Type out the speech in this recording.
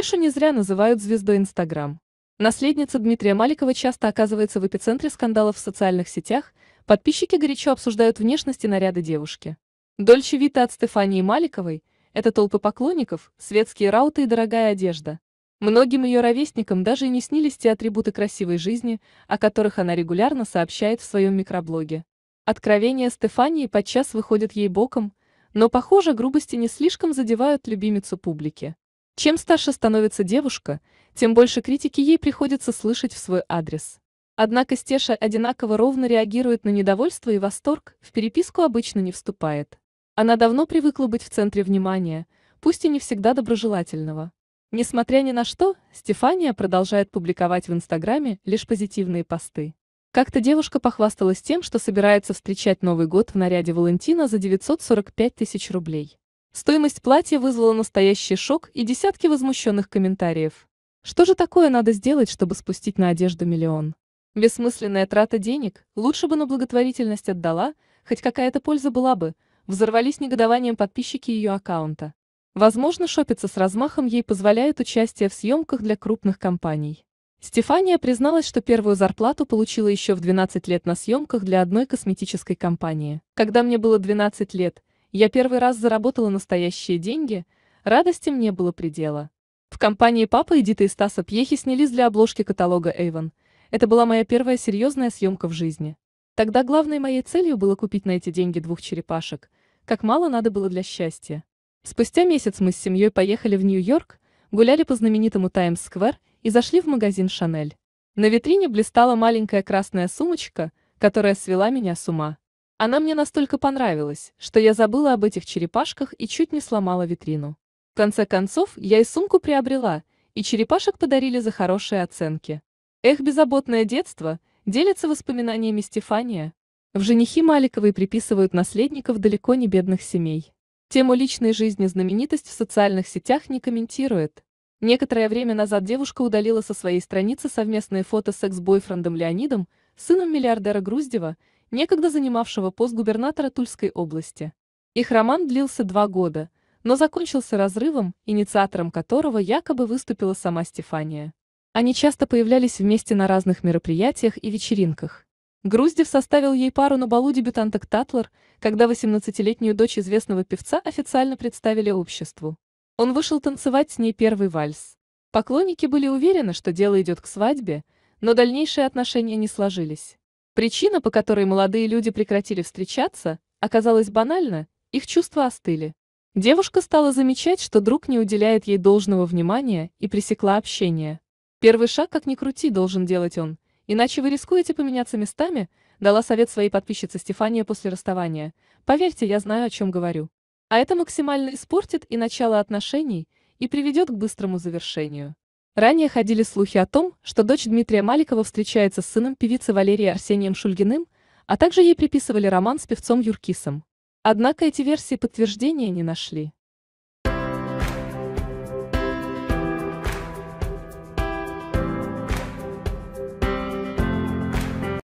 Кешу не зря называют звездой Инстаграм. Наследница Дмитрия Маликова часто оказывается в эпицентре скандалов в социальных сетях, подписчики горячо обсуждают внешность и наряды девушки. Дольче Вита от Стефании Маликовой – это толпы поклонников, светские рауты и дорогая одежда. Многим ее ровесникам даже и не снились те атрибуты красивой жизни, о которых она регулярно сообщает в своем микроблоге. Откровения Стефании подчас выходят ей боком, но, похоже, грубости не слишком задевают любимицу публики. Чем старше становится девушка, тем больше критики ей приходится слышать в свой адрес. Однако Стеша одинаково ровно реагирует на недовольство и восторг, в переписку обычно не вступает. Она давно привыкла быть в центре внимания, пусть и не всегда доброжелательного. Несмотря ни на что, Стефания продолжает публиковать в Инстаграме лишь позитивные посты. Как-то девушка похвасталась тем, что собирается встречать Новый год в наряде Валентина за 945 тысяч рублей. Стоимость платья вызвала настоящий шок и десятки возмущенных комментариев. Что же такое надо сделать, чтобы спустить на одежду миллион? Бессмысленная трата денег, лучше бы на благотворительность отдала, хоть какая-то польза была бы, взорвались негодованием подписчики ее аккаунта. Возможно, шопиться с размахом ей позволяет участие в съемках для крупных компаний. Стефания призналась, что первую зарплату получила еще в 12 лет на съемках для одной косметической компании. Когда мне было 12 лет, я первый раз заработала настоящие деньги, радости мне было предела. В компании папы Эдиты и Стаса Пьехи снялись для обложки каталога Эйвен. Это была моя первая серьезная съемка в жизни. Тогда главной моей целью было купить на эти деньги двух черепашек. Как мало надо было для счастья. Спустя месяц мы с семьей поехали в Нью-Йорк, гуляли по знаменитому Таймс-сквер и зашли в магазин «Шанель». На витрине блистала маленькая красная сумочка, которая свела меня с ума. Она мне настолько понравилась, что я забыла об этих черепашках и чуть не сломала витрину. В конце концов, я и сумку приобрела, и черепашек подарили за хорошие оценки. Эх, беззаботное детство, делится воспоминаниями Стефания. В женихи Маликовой приписывают наследников далеко не бедных семей. Тему личной жизни знаменитость в социальных сетях не комментирует. Некоторое время назад девушка удалила со своей страницы совместные фото с экс-бойфрендом Леонидом, сыном миллиардера Груздева, некогда занимавшего пост губернатора Тульской области. Их роман длился два года, но закончился разрывом, инициатором которого якобы выступила сама Стефания. Они часто появлялись вместе на разных мероприятиях и вечеринках. Груздев составил ей пару на балу дебютанток Татлер, когда 18-летнюю дочь известного певца официально представили обществу. Он вышел танцевать с ней первый вальс. Поклонники были уверены, что дело идет к свадьбе, но дальнейшие отношения не сложились. Причина, по которой молодые люди прекратили встречаться, оказалась банальна, их чувства остыли. Девушка стала замечать, что друг не уделяет ей должного внимания и пресекла общение. Первый шаг, как ни крути, должен делать он, иначе вы рискуете поменяться местами, дала совет своей подписчице Стефания после расставания. Поверьте, я знаю, о чем говорю. А это максимально испортит и начало отношений, и приведет к быстрому завершению. Ранее ходили слухи о том, что дочь Дмитрия Маликова встречается с сыном певицы Валерии Арсением Шульгиным, а также ей приписывали роман с певцом Юркисом. Однако эти версии подтверждения не нашли.